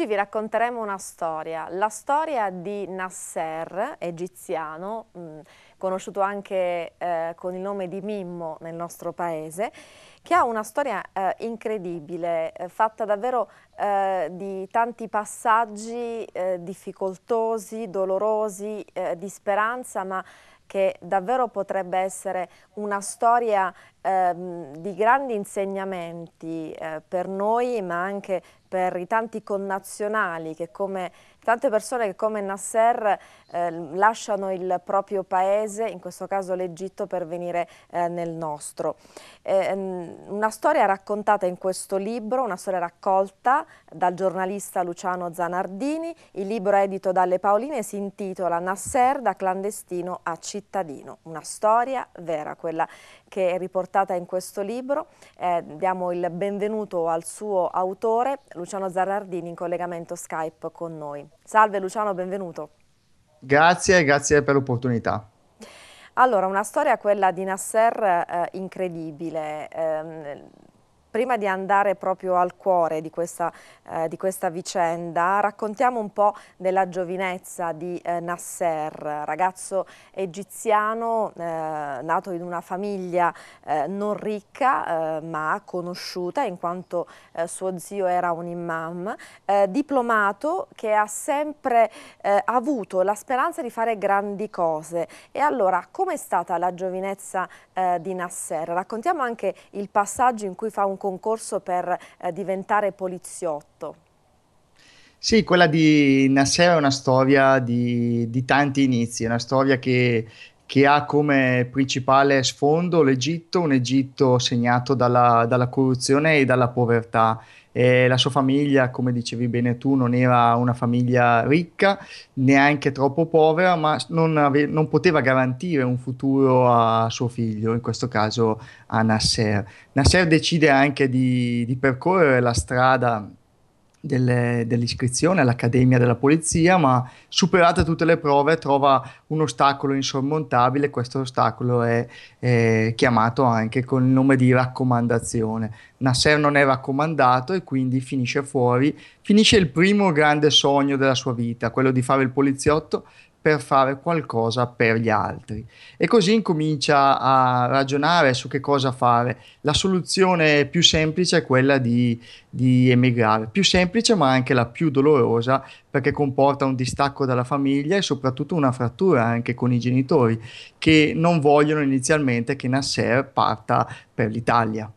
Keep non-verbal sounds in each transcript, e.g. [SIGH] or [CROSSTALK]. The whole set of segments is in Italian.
Oggi vi racconteremo una storia, la storia di Nasser, egiziano, mh, mm, conosciuto anche eh, con il nome di Mimmo nel nostro paese, che ha una storia eh, incredibile, eh, fatta davvero eh, di tanti passaggi eh, difficoltosi, dolorosi, eh, di speranza, ma che davvero potrebbe essere una storia ehm, di grandi insegnamenti eh, per noi ma anche per i tanti connazionali che come tante persone che come Nasser eh, lasciano il proprio paese, in questo caso l'Egitto, per venire eh, nel nostro. Eh, una storia raccontata in questo libro, una storia raccolta dal giornalista Luciano Zanardini, il libro edito dalle Paoline si intitola Nasser da clandestino a cittadino, una storia vera, quella che è riportata presentata in questo libro. Eh, diamo il benvenuto al suo autore, Luciano Zarardini, in collegamento Skype con noi. Salve Luciano, benvenuto. Grazie, grazie per l'opportunità. Allora, una storia quella di Nasser eh, incredibile. Eh, prima di andare proprio al cuore di questa, eh, di questa vicenda, raccontiamo un po' della giovinezza di eh, Nasser, ragazzo egiziano eh, nato in una famiglia eh, non ricca eh, ma conosciuta in quanto eh, suo zio era un imam, diplomato che ha sempre avuto la speranza di fare grandi cose. E allora com'è stata la giovinezza eh, di Nasser. Raccontiamo anche il passaggio in cui fa un concorso per eh, diventare poliziotto. Sì, quella di Nasser è una storia di, di tanti inizi, è una storia che, che ha come principale sfondo l'Egitto, un Egitto segnato dalla, dalla corruzione e dalla povertà. Eh, la sua famiglia, come dicevi bene tu, non era una famiglia ricca, neanche troppo povera, ma non, ave- non poteva garantire un futuro a suo figlio, in questo caso a Nasser. Nasser decide anche di, di percorrere la strada delle, dell'iscrizione all'Accademia della Polizia, ma superate tutte le prove trova un ostacolo insormontabile, questo ostacolo è, è chiamato anche con il nome di raccomandazione. Nasser non è raccomandato e quindi finisce fuori, finisce il primo grande sogno della sua vita, quello di fare il poliziotto per fare qualcosa per gli altri. E così incomincia a ragionare su che cosa fare. La soluzione più semplice è quella di, di emigrare, più semplice ma anche la più dolorosa perché comporta un distacco dalla famiglia e soprattutto una frattura anche con i genitori che non vogliono inizialmente che Nasser parta per l'Italia.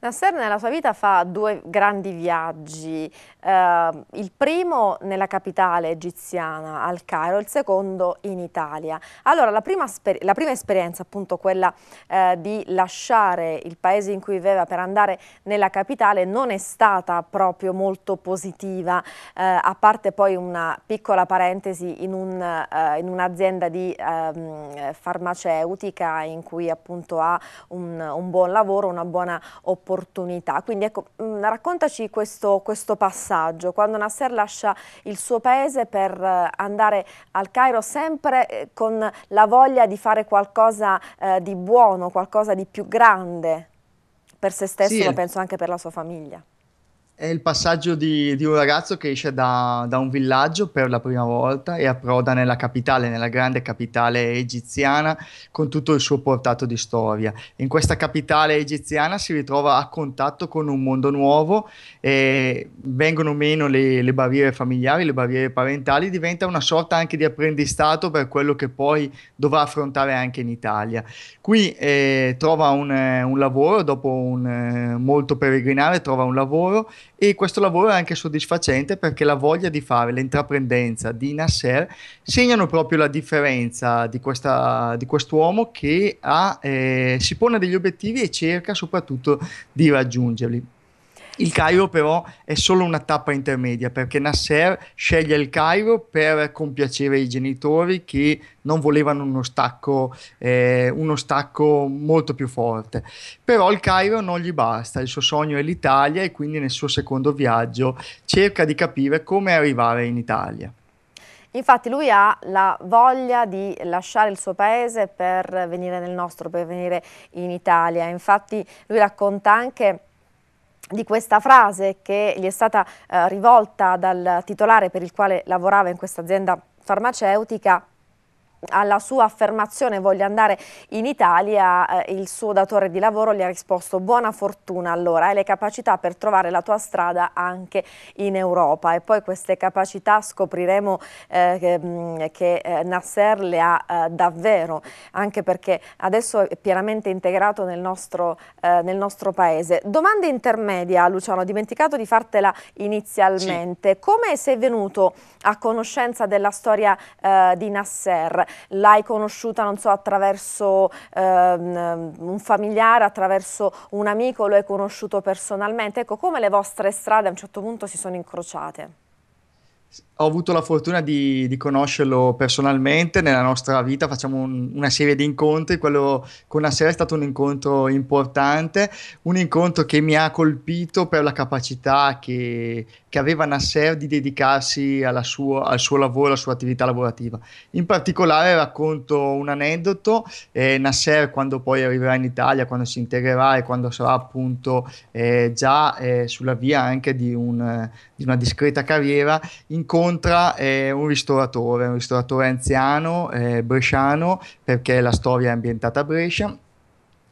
Nasser nella sua vita fa due grandi viaggi, eh, il primo nella capitale egiziana, al Cairo, il secondo in Italia. Allora, la prima, la prima esperienza, appunto quella eh, di lasciare il paese in cui viveva per andare nella capitale, non è stata proprio molto positiva, eh, a parte poi una piccola parentesi in eh, un'azienda un di ehm, farmaceutica in cui appunto ha un, un buon lavoro, una buona opportunità. Quindi ecco, mm, raccontaci questo, questo passaggio disagio. Quando Nasser lascia il suo paese per eh, andare al Cairo sempre eh, con la voglia di fare qualcosa eh, di buono, qualcosa di più grande per se stesso, sì. ma penso anche per la sua famiglia. È il passaggio di, di un ragazzo che esce da, da, un villaggio per la prima volta e approda nella capitale, nella grande capitale egiziana, con tutto il suo portato di storia. In questa capitale egiziana si ritrova a contatto con un mondo nuovo, vengono meno le, le barriere familiari, le barriere parentali, diventa una sorta anche di apprendistato per quello che poi dovrà affrontare anche in Italia. Qui eh, trova un, eh, un, lavoro, dopo un eh, molto peregrinare, trova un lavoro e questo lavoro è anche soddisfacente perché la voglia di fare, l'intraprendenza di Nasser segnano proprio la differenza di, questa, di quest'uomo che ha, eh, si pone degli obiettivi e cerca soprattutto di raggiungerli. Il Cairo però è solo una tappa intermedia perché Nasser sceglie il Cairo per compiacere i genitori che non volevano uno stacco, eh, uno stacco molto più forte. Però il Cairo non gli basta, il suo sogno è l'Italia e quindi nel suo secondo viaggio cerca di capire come arrivare in Italia. Infatti lui ha la voglia di lasciare il suo paese per venire nel nostro, per venire in Italia. Infatti lui racconta anche di questa frase che gli è stata eh, rivolta dal titolare per il quale lavorava in questa azienda farmaceutica alla sua affermazione voglio andare in Italia, eh, il suo datore di lavoro gli ha risposto buona fortuna allora hai le capacità per trovare la tua strada anche in Europa e poi queste capacità scopriremo eh, che, mm, che eh, Nasser le ha eh, davvero anche perché adesso è pienamente integrato nel nostro, eh, nel nostro, paese. Domanda intermedia Luciano, ho dimenticato di fartela inizialmente, sì. come sei venuto a conoscenza della storia eh, di Nasser? l'hai conosciuta, non so, attraverso ehm, ehm, un familiare, attraverso un amico, lo hai conosciuto personalmente. Ecco, come le vostre strade a un certo punto si sono incrociate? Ho avuto la fortuna di, di, conoscerlo personalmente nella nostra vita, facciamo un, una serie di incontri, quello con la sera è stato un incontro importante, un incontro che mi ha colpito per la capacità che, che aveva Nasser di dedicarsi suo, al suo lavoro, alla sua attività lavorativa. In particolare racconto un aneddoto, eh, Nasser quando poi arriverà in Italia, quando si integrerà e quando sarà appunto eh, già eh, sulla via anche di, un, di, una discreta carriera, incontra eh, un ristoratore, un ristoratore anziano, eh, bresciano, perché la storia è ambientata a Brescia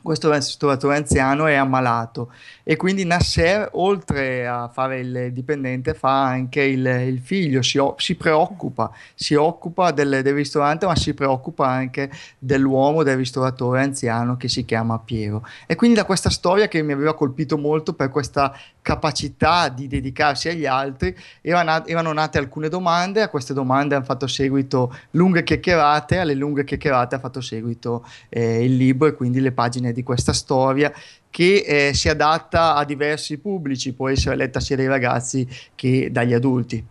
questo ristoratore anziano è ammalato e quindi Nasser oltre a fare il dipendente fa anche il, il figlio, si, si, preoccupa, si occupa del, del, ristorante ma si preoccupa anche dell'uomo, del ristoratore anziano che si chiama Piero e quindi da questa storia che mi aveva colpito molto per questa capacità di dedicarsi agli altri erano, erano nate alcune domande, a queste domande hanno fatto seguito lunghe chiacchierate, alle lunghe chiacchierate ha fatto seguito eh, il libro e quindi le pagine di questa storia che eh, si adatta a diversi pubblici, può essere letta sia dai ragazzi che dagli adulti.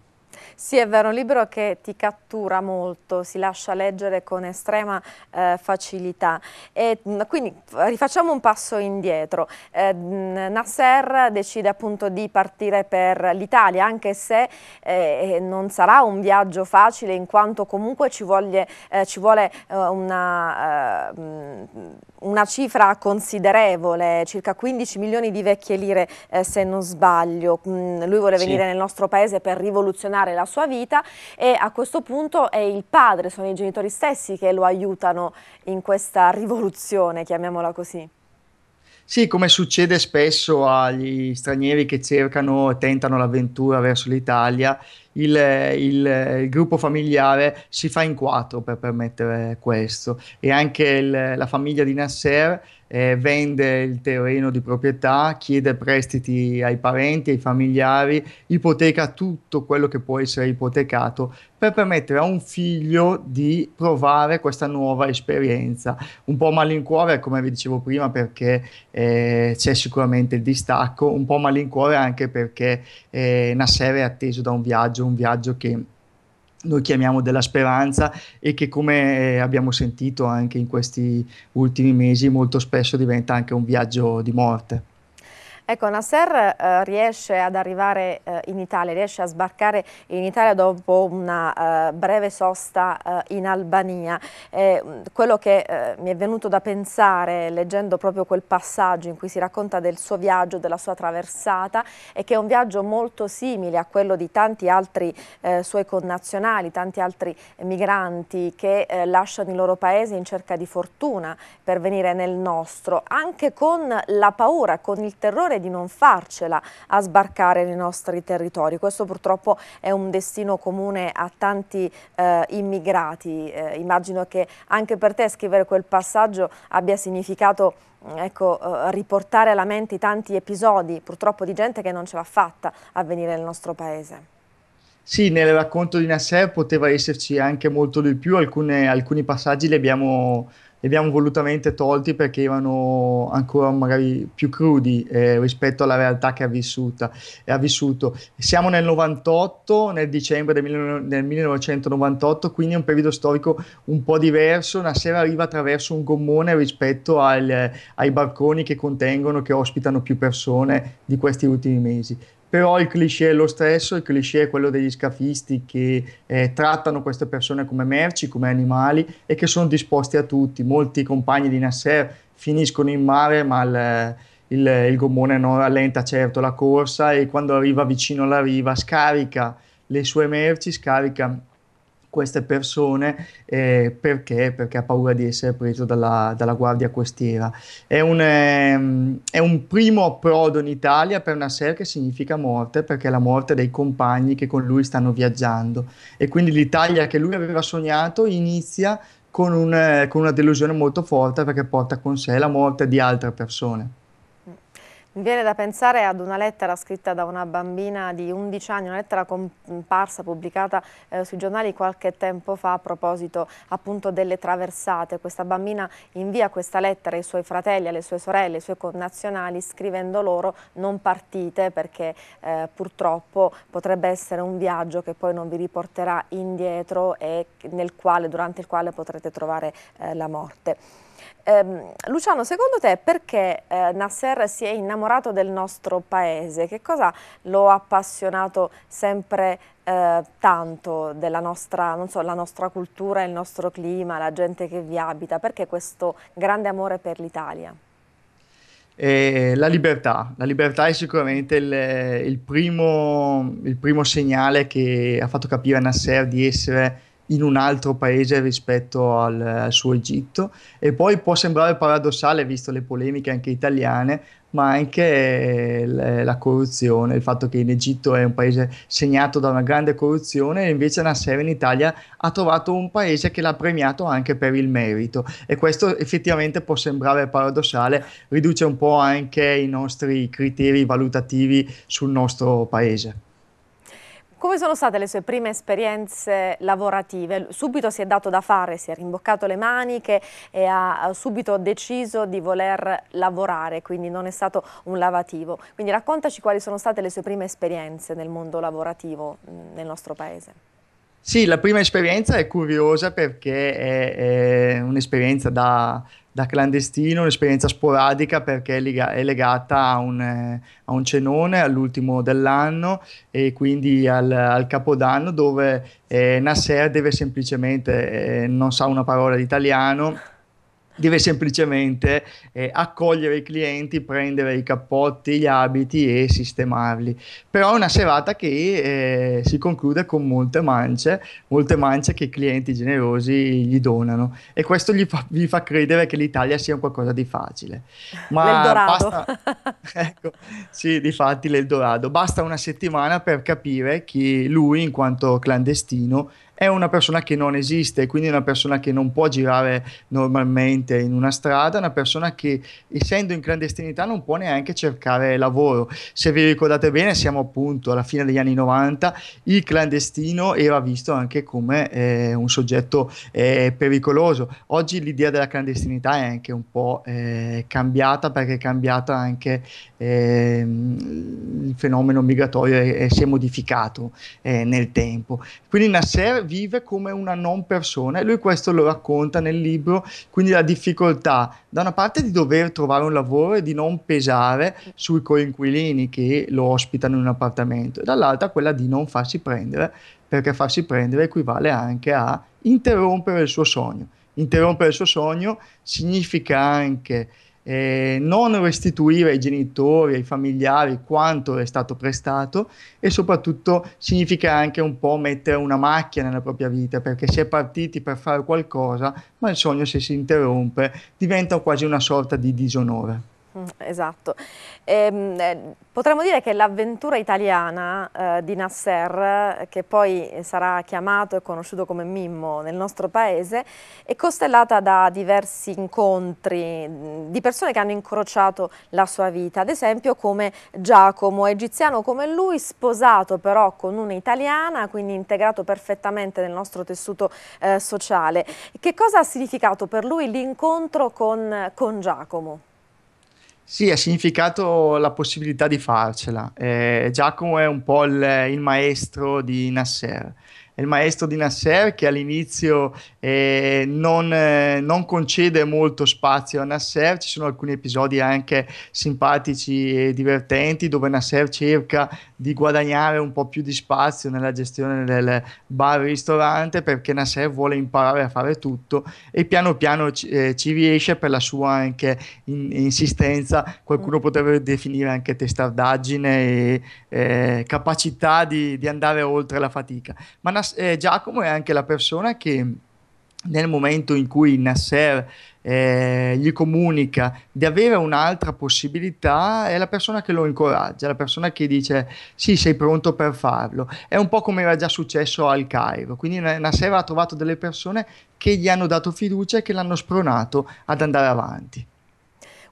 Sì, è vero, un libro che ti cattura molto, si lascia leggere con estrema eh, facilità. E, mm, quindi rifacciamo un passo indietro. Eh, mm, Nasser decide appunto di partire per l'Italia, anche se eh, eh, non sarà un viaggio facile, in quanto comunque ci, voglie, eh, ci vuole eh, una, mm, una, cifra considerevole, circa 15 milioni di vecchie lire se non sbaglio. Mm, lui vuole venire sì. nel nostro paese per rivoluzionare la nella sua vita e a questo punto è il padre, sono i genitori stessi che lo aiutano in questa rivoluzione, chiamiamola così. Sì, come succede spesso agli stranieri che cercano e tentano l'avventura verso l'Italia, il, il, il, gruppo familiare si fa in quattro per permettere questo e anche il, la famiglia di Nasser eh, vende il terreno di proprietà, chiede prestiti ai parenti, ai familiari, ipoteca tutto quello che può essere ipotecato per permettere a un figlio di provare questa nuova esperienza. Un po' malincuore, come vi dicevo prima, perché eh, c'è sicuramente il distacco, un po' malincuore anche perché eh, Nasser è atteso da un viaggio, un viaggio che noi chiamiamo della speranza e che come eh, abbiamo sentito anche in questi ultimi mesi molto spesso diventa anche un viaggio di morte. Ecco, Nasser eh, riesce ad arrivare eh, in Italia, riesce a sbarcare in Italia dopo una eh, breve sosta eh, in Albania. Mm, quello che eh, mi è venuto da pensare leggendo proprio quel passaggio in cui si racconta del suo viaggio, della sua traversata, è che è un viaggio molto simile a quello di tanti altri eh, suoi connazionali, tanti altri migranti che lasciano i loro paesi in cerca di fortuna per venire nel nostro, anche con la paura, con il terrore rischiare di non farcela a sbarcare nei nostri territori. Questo purtroppo è un destino comune a tanti eh, immigrati. Eh, immagino che anche per te scrivere quel passaggio abbia significato mm, ecco, eh, riportare alla mente tanti episodi purtroppo di gente che non ce l'ha fatta a venire nel nostro paese. Sì, nel racconto di Nasser poteva esserci anche molto di più, Alcune, alcuni passaggi li abbiamo li abbiamo volutamente tolti perché erano ancora magari più crudi eh, rispetto alla realtà che ha, vissuta, ha, vissuto. Siamo nel 98, nel dicembre del, del 1998, quindi è un periodo storico un po' diverso. Una sera arriva attraverso un gommone rispetto al, ai barconi che contengono, che ospitano più persone di questi ultimi mesi però il cliché è lo stesso, il cliché è quello degli scafisti che eh, trattano queste persone come merci, come animali e che sono disposti a tutti. Molti compagni di Nasser finiscono in mare, ma il, il, il gommone non rallenta certo la corsa e quando arriva vicino alla riva scarica le sue merci, scarica queste persone eh, perché? perché? ha paura di essere preso dalla, dalla guardia costiera. È un, eh, è un, primo approdo in Italia per una serie che significa morte perché è la morte dei compagni che con lui stanno viaggiando e quindi l'Italia che lui aveva sognato inizia con, un, eh, con una delusione molto forte perché porta con sé la morte di altre persone. Mi viene da pensare ad una lettera scritta da una bambina di 11 anni, una lettera comparsa, pubblicata eh, sui giornali qualche tempo fa a proposito appunto delle traversate. Questa bambina invia questa lettera ai suoi fratelli, alle sue sorelle, ai suoi connazionali scrivendo loro non partite perché eh, purtroppo potrebbe essere un viaggio che poi non vi riporterà indietro e quale, durante il quale potrete trovare eh, la morte. Ehm, Luciano, secondo te perché eh, Nasser si è innamorato innamorato del nostro paese, che cosa lo ha appassionato sempre eh, tanto della nostra, so, nostra cultura, il nostro clima, la gente che vi abita? Perché questo grande amore per l'Italia? Eh, la libertà, la libertà è sicuramente il, il, primo, il, primo, segnale che ha fatto capire a Nasser di essere in un altro paese rispetto al, al, suo Egitto e poi può sembrare paradossale, visto le polemiche anche italiane, ma anche la corruzione, il fatto che in Egitto è un paese segnato da una grande corruzione e invece Nasser in Italia ha trovato un paese che l'ha premiato anche per il merito e questo effettivamente può sembrare paradossale, riduce un po' anche i nostri criteri valutativi sul nostro paese. Come sono state le sue prime esperienze lavorative? Subito si è dato da fare, si è rimboccato le maniche e ha subito deciso di voler lavorare, quindi non è stato un lavativo. Quindi raccontaci quali sono state le sue prime esperienze nel mondo lavorativo mm, nel nostro paese. Sì, la prima esperienza è curiosa perché è, è un'esperienza da da clandestino, un'esperienza sporadica perché è legata a un, eh, a un cenone all'ultimo dell'anno e quindi al, al capodanno dove eh, Nasser deve semplicemente, eh, non sa una parola di italiano deve semplicemente eh, accogliere i clienti, prendere i cappotti, gli abiti e sistemarli. Però è una serata che eh, si conclude con molte mance, molte mance che i clienti generosi gli donano e questo gli fa, gli fa credere che l'Italia sia qualcosa di facile. Ma basta, [LAUGHS] ecco, sì, di fatti l'Eldorado, basta una settimana per capire che lui in quanto clandestino è una persona che non esiste, quindi una persona che non può girare normalmente in una strada, una persona che essendo in clandestinità non può neanche cercare lavoro. Se vi ricordate bene, siamo appunto alla fine degli anni 90, il clandestino era visto anche come eh, un soggetto eh, pericoloso. Oggi l'idea della clandestinità è anche un po' eh, cambiata perché è cambiata anche ehm, il fenomeno migratorio e, e si è modificato eh, nel tempo. Quindi Nasser vive come una non persona e lui questo lo racconta nel libro, quindi la difficoltà da una parte di dover trovare un lavoro e di non pesare sui coinquilini che lo ospitano in un appartamento e dall'altra quella di non farsi prendere perché farsi prendere equivale anche a interrompere il suo sogno. Interrompere il suo sogno significa anche eh, non restituire ai genitori, ai familiari quanto è stato prestato e soprattutto significa anche un po' mettere una macchia nella propria vita perché si è partiti per fare qualcosa ma il sogno se si interrompe diventa quasi una sorta di disonore. Mm, esatto. E, ehm, eh, potremmo dire che l'avventura italiana eh, di Nasser, eh, che poi sarà chiamato e conosciuto come Mimmo nel nostro paese, è costellata da diversi incontri mm, di persone che hanno incrociato la sua vita, ad esempio come Giacomo, egiziano come lui, sposato però con un'italiana, quindi integrato perfettamente nel nostro tessuto eh, sociale. Che cosa ha significato per lui l'incontro con, con Giacomo? Sì, ha significato la possibilità di farcela. Eh, Giacomo è un po' il, il maestro di Nasser il maestro di Nasser che all'inizio eh, non, eh, non, concede molto spazio a Nasser, ci sono alcuni episodi anche simpatici e divertenti dove Nasser cerca di guadagnare un po' più di spazio nella gestione del bar-ristorante perché Nasser vuole imparare a fare tutto e piano piano ci, eh, ci riesce per la sua anche in, insistenza, qualcuno mm. potrebbe definire anche testardaggine e eh, capacità di, di, andare oltre la fatica. Ma Nasser eh, Giacomo è anche la persona che nel momento in cui Nasser eh, gli comunica di avere un'altra possibilità, è la persona che lo incoraggia, la persona che dice sì, sei pronto per farlo. È un po' come era già successo al Cairo, quindi Nasser ha trovato delle persone che gli hanno dato fiducia e che l'hanno spronato ad andare avanti.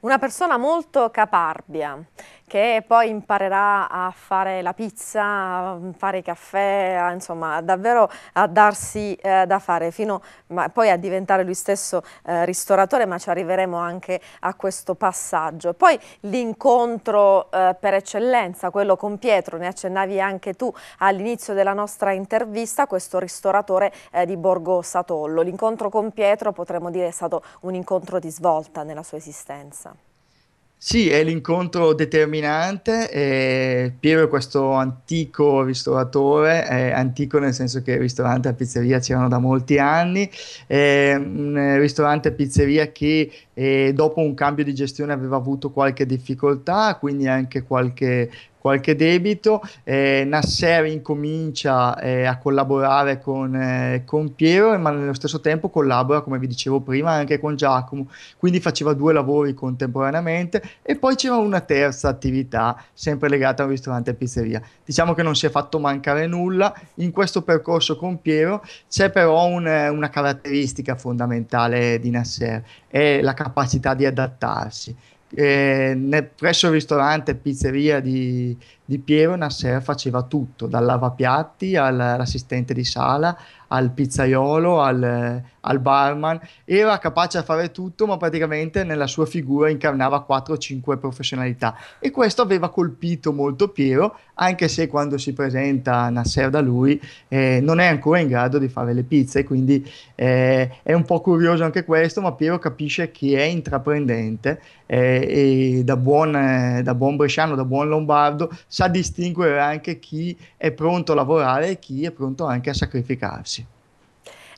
Una persona molto caparbia che poi imparerà a fare la pizza, a fare i caffè, a, insomma davvero a darsi eh, da fare, fino ma, poi a diventare lui stesso eh, ristoratore, ma ci arriveremo anche a questo passaggio. Poi l'incontro eh, per eccellenza, quello con Pietro, ne accennavi anche tu all'inizio della nostra intervista, questo ristoratore eh, di Borgo Satollo. L'incontro con Pietro potremmo dire è stato un incontro di svolta nella sua esistenza. Sì, è l'incontro determinante. Eh, Piero è questo antico ristoratore, eh, antico nel senso che il ristorante e pizzeria c'erano da molti anni, eh, un ristorante e pizzeria che eh, dopo un cambio di gestione aveva avuto qualche difficoltà, quindi anche qualche qualche debito. Eh, Nasser incomincia eh, a collaborare con, eh, con, Piero, ma nello stesso tempo collabora, come vi dicevo prima, anche con Giacomo. Quindi faceva due lavori contemporaneamente e poi c'era una terza attività, sempre legata a un ristorante e pizzeria. Diciamo che non si è fatto mancare nulla. In questo percorso con Piero c'è però un, una caratteristica fondamentale di Nasser, è la capacità di adattarsi eh, nel, presso il ristorante pizzeria di, di Piero Nasser faceva tutto, dal lavapiatti all'assistente di sala, al pizzaiolo, al, al barman, era capace a fare tutto, ma praticamente nella sua figura incarnava 4 5 professionalità. E questo aveva colpito molto Piero, anche se quando si presenta Nasser da lui eh, non è ancora in grado di fare le pizze, quindi eh, è un po' curioso anche questo, ma Piero capisce che è intraprendente eh, e da buon, da buon bresciano, da buon lombardo, sa sa distinguere anche chi è pronto a lavorare e chi è pronto anche a sacrificarsi.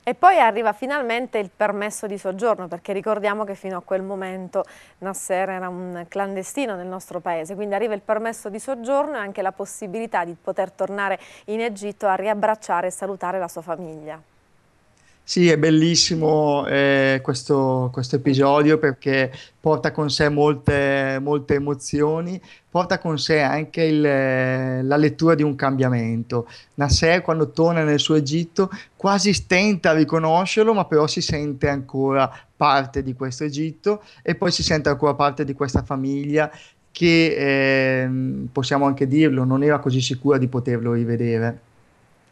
E poi arriva finalmente il permesso di soggiorno, perché ricordiamo che fino a quel momento Nasser era un clandestino nel nostro paese, quindi arriva il permesso di soggiorno e anche la possibilità di poter tornare in Egitto a riabbracciare e salutare la sua famiglia. Sì, è bellissimo eh, questo, questo, episodio perché porta con sé molte, molte emozioni, porta con sé anche il, la lettura di un cambiamento. Nasser, quando torna nel suo Egitto, quasi stenta a riconoscerlo, ma però si sente ancora parte di questo Egitto e poi si sente ancora parte di questa famiglia che, eh, possiamo anche dirlo, non era così sicura di poterlo rivedere.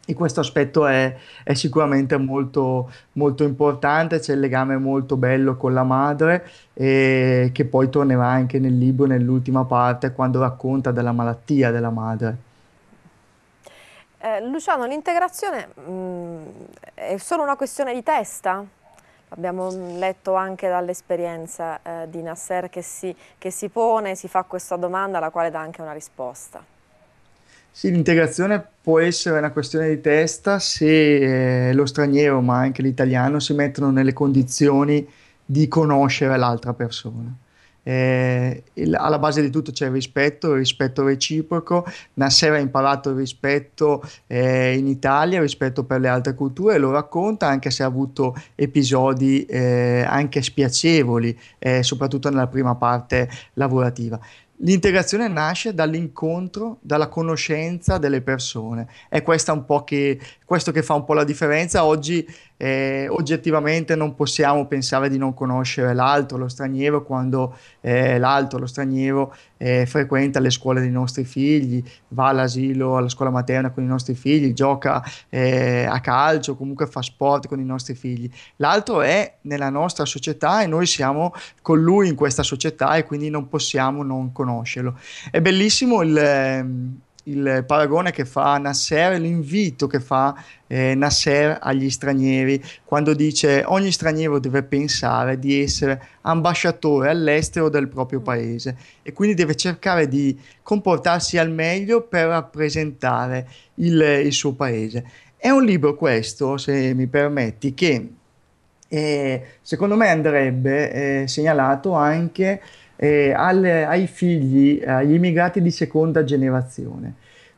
E questo aspetto è, è sicuramente molto, molto, importante, c'è il legame molto bello con la madre e che poi tornerà anche nel libro nell'ultima parte quando racconta della malattia della madre. Eh, Luciano, l'integrazione mh, mm, è solo una questione di testa? Abbiamo letto anche dall'esperienza eh, di Nasser che si, che si pone, si fa questa domanda alla quale dà anche una risposta. Sì, l'integrazione può essere una questione di testa se eh, lo straniero, ma anche l'italiano, si mettono nelle condizioni di conoscere l'altra persona. Eh, alla base di tutto c'è il rispetto, il rispetto reciproco. Nasser ha imparato il rispetto eh, in Italia, rispetto per le altre culture, lo racconta anche se ha avuto episodi eh, anche spiacevoli, eh, soprattutto nella prima parte lavorativa. L'integrazione nasce dall'incontro, dalla conoscenza delle persone. È questa un po' che questo che fa un po' la differenza. Oggi eh, oggettivamente non possiamo pensare di non conoscere l'altro, lo straniero, quando eh, l'altro, lo straniero, eh, frequenta le scuole dei nostri figli, va all'asilo, alla scuola materna con i nostri figli, gioca eh, a calcio, comunque fa sport con i nostri figli. L'altro è nella nostra società e noi siamo con lui in questa società e quindi non possiamo non conoscerlo. È bellissimo il ehm, il paragone che fa Nasser, l'invito che fa eh, Nasser agli stranieri quando dice ogni straniero deve pensare di essere ambasciatore all'estero del proprio mm. paese e quindi deve cercare di comportarsi al meglio per rappresentare il, il suo paese. È un libro questo, se mi permetti, che eh, secondo me andrebbe eh, segnalato anche eh, al, ai figli, agli immigrati di seconda generazione.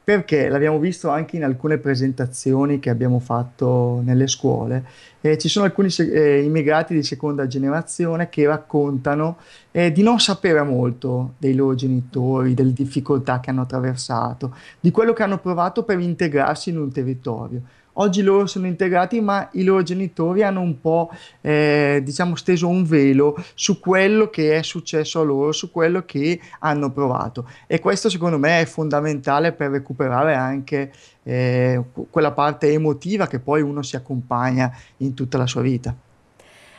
Perché l'abbiamo visto anche in alcune presentazioni che abbiamo fatto nelle scuole. Eh, ci sono alcuni eh, immigrati di seconda generazione che raccontano eh, di non sapere molto dei loro genitori, delle difficoltà che hanno attraversato, di quello che hanno provato per integrarsi in un territorio Oggi loro sono integrati, ma i loro genitori hanno un po' eh, diciamo steso un velo su quello che è successo a loro, su quello che hanno provato. E questo secondo me è fondamentale per recuperare anche eh, quella parte emotiva che poi uno si accompagna in tutta la sua vita.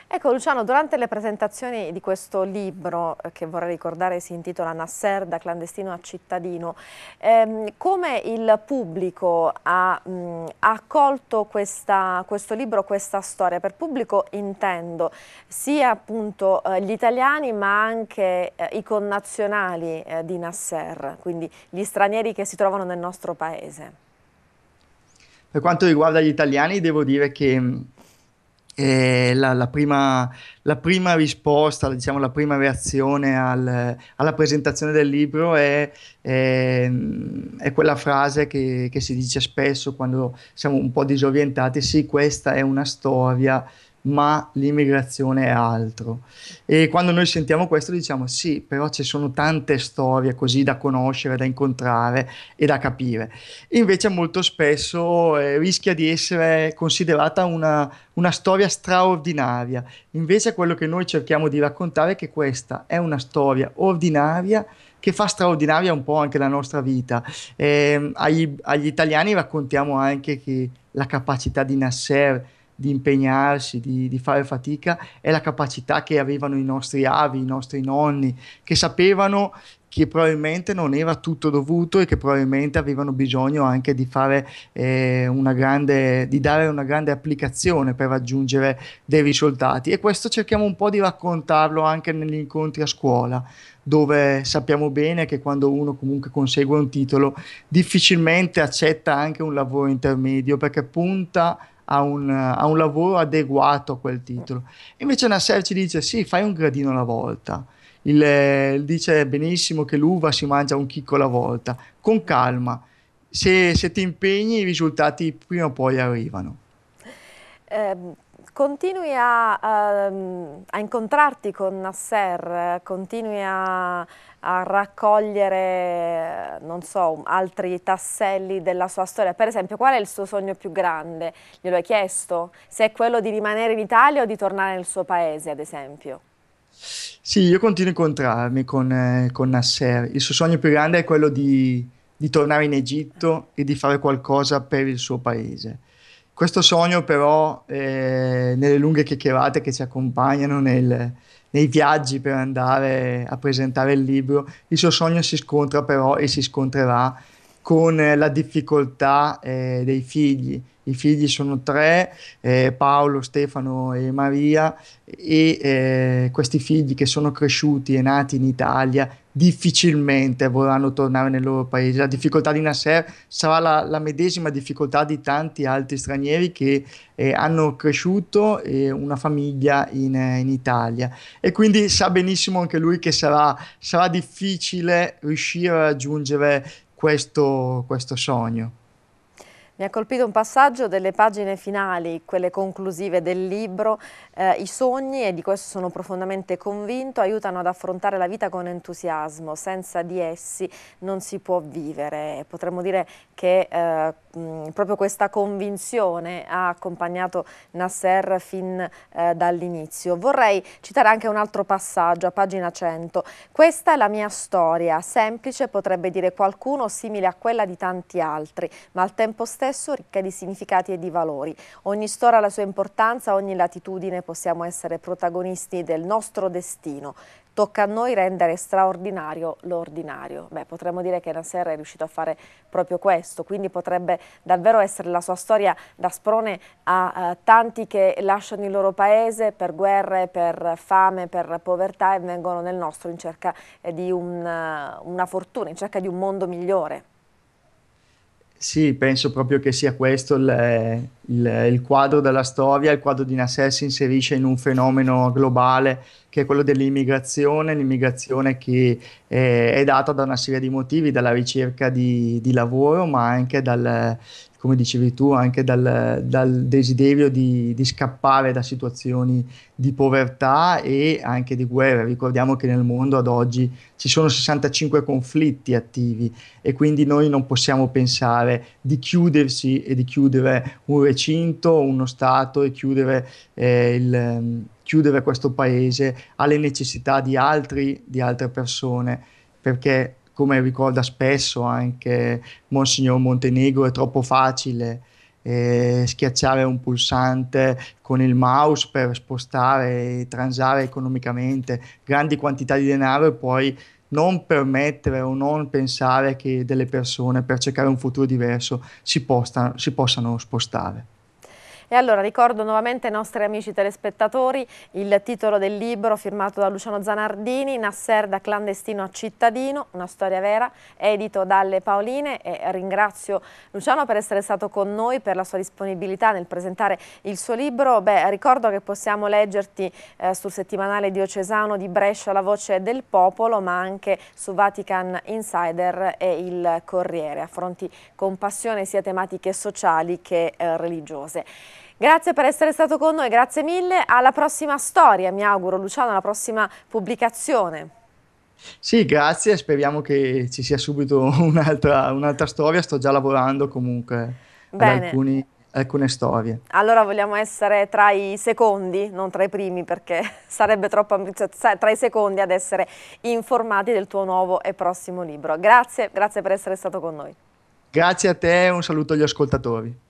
Ecco Luciano, durante le presentazioni di questo libro, eh, che vorrei ricordare si intitola Nasser da clandestino a cittadino, ehm, come il pubblico ha, mh, mm, ha accolto questa, questo libro, questa storia? Per pubblico intendo sia appunto eh, gli italiani ma anche eh, i connazionali eh, di Nasser, quindi gli stranieri che si trovano nel nostro paese. Per quanto riguarda gli italiani devo dire che mm, eh, la, la, prima, la, prima, risposta, diciamo, la prima reazione al, alla presentazione del libro è, è, è quella frase che, che, si dice spesso quando siamo un po' disorientati, sì, questa è una storia ma l'immigrazione è altro. E quando noi sentiamo questo diciamo sì, però ci sono tante storie così da conoscere, da incontrare e da capire. Invece molto spesso eh, rischia di essere considerata una, una storia straordinaria. Invece quello che noi cerchiamo di raccontare è che questa è una storia ordinaria che fa straordinaria un po' anche la nostra vita. Eh, agli, agli, italiani raccontiamo anche che la capacità di Nasser di impegnarsi, di, di, fare fatica, è la capacità che avevano i nostri avi, i nostri nonni, che sapevano che probabilmente non era tutto dovuto e che probabilmente avevano bisogno anche di, fare, eh, una grande, di dare una grande applicazione per raggiungere dei risultati. E questo cerchiamo un po' di raccontarlo anche negli incontri a scuola dove sappiamo bene che quando uno comunque consegue un titolo difficilmente accetta anche un lavoro intermedio perché punta a un, a un, lavoro adeguato a quel titolo. Invece Nasser ci dice sì, fai un gradino alla volta. Il, dice benissimo che l'uva si mangia un chicco alla volta, con calma. Se, se ti impegni i risultati prima o poi arrivano. Eh, continui a, a, ehm, a, incontrarti con Nasser, continui a, a raccogliere, non so, altri tasselli della sua storia? Per esempio, qual è il suo sogno più grande? Glielo hai chiesto? Se è quello di rimanere in Italia o di tornare nel suo paese, ad esempio? Sì, io continuo a incontrarmi con, eh, con Nasser. Il suo sogno più grande è quello di, di tornare in Egitto e di fare qualcosa per il suo paese. Questo sogno però, eh, nelle lunghe chiacchierate che ci accompagnano nel, nei viaggi per andare a presentare il libro. Il suo sogno si scontra però e si scontrerà con la difficoltà eh, dei figli. I figli sono tre, eh, Paolo, Stefano e Maria, e eh, questi figli che sono cresciuti e nati in Italia difficilmente vorranno tornare nel loro paese. La difficoltà di Nasser sarà la, la medesima difficoltà di tanti altri stranieri che eh, hanno cresciuto eh, una famiglia in, eh, in, Italia e quindi sa benissimo anche lui che sarà, sarà difficile riuscire a raggiungere questo, questo sogno. Mi ha colpito un passaggio delle pagine finali, quelle conclusive del libro. Eh, I sogni, e di questo sono profondamente convinto, aiutano ad affrontare la vita con entusiasmo. Senza di essi non si può vivere. Potremmo dire che eh, proprio questa convinzione ha accompagnato Nasser fin eh, dall'inizio. Vorrei citare anche un altro passaggio a pagina 100. Questa è la mia storia, semplice potrebbe dire qualcuno, simile a quella di tanti altri, ma al tempo stesso ricca di significati e di valori. Ogni storia ha la sua importanza, ogni latitudine possiamo essere protagonisti del nostro destino tocca a noi rendere straordinario l'ordinario. Beh, potremmo dire che Nasser è riuscito a fare proprio questo, quindi potrebbe davvero essere la sua storia da sprone a eh, tanti che lasciano il loro paese per guerre, per fame, per povertà e vengono nel nostro in cerca eh, di un, eh, una fortuna, in cerca di un mondo migliore. Sì, penso proprio che sia questo il, il, il, quadro della storia. Il quadro di Nasser si inserisce in un fenomeno globale che è quello dell'immigrazione, l'immigrazione che è, eh, è data da una serie di motivi, dalla ricerca di, di lavoro, ma anche dal, come dicevi tu, anche dal, dal desiderio di, di, scappare da situazioni di povertà e anche di guerra. Ricordiamo che nel mondo ad oggi ci sono 65 conflitti attivi e quindi noi non possiamo pensare di chiudersi e di chiudere un recinto, uno Stato e chiudere, eh, il, chiudere questo paese alle necessità di, altri, di altre persone perché come ricorda spesso anche Monsignor Montenegro, è troppo facile eh, schiacciare un pulsante con il mouse per spostare e transare economicamente grandi quantità di denaro e poi non permettere o non pensare che delle persone per cercare un futuro diverso si, postano, si possano spostare. E allora ricordo nuovamente ai nostri amici telespettatori il titolo del libro firmato da Luciano Zanardini, Nasser da clandestino a cittadino, una storia vera, edito dalle Paoline e ringrazio Luciano per essere stato con noi, per la sua disponibilità nel presentare il suo libro. Beh, ricordo che possiamo leggerti eh, sul settimanale diocesano di Brescia La Voce del Popolo, ma anche su Vatican Insider e il Corriere, affronti con passione sia tematiche sociali che eh, religiose. Grazie per essere stato con noi, grazie mille. Alla prossima storia, mi auguro, Luciano, alla prossima pubblicazione. Sì, grazie, speriamo che ci sia subito [LAUGHS] un'altra, un'altra storia, sto già lavorando comunque Bene. ad alcuni alcune storie. Allora vogliamo essere tra i secondi, non tra i primi perché [LAUGHS] sarebbe troppo ambizioso, tra i secondi ad essere informati del tuo nuovo e prossimo libro. Grazie, grazie per essere stato con noi. Grazie a te un saluto agli ascoltatori.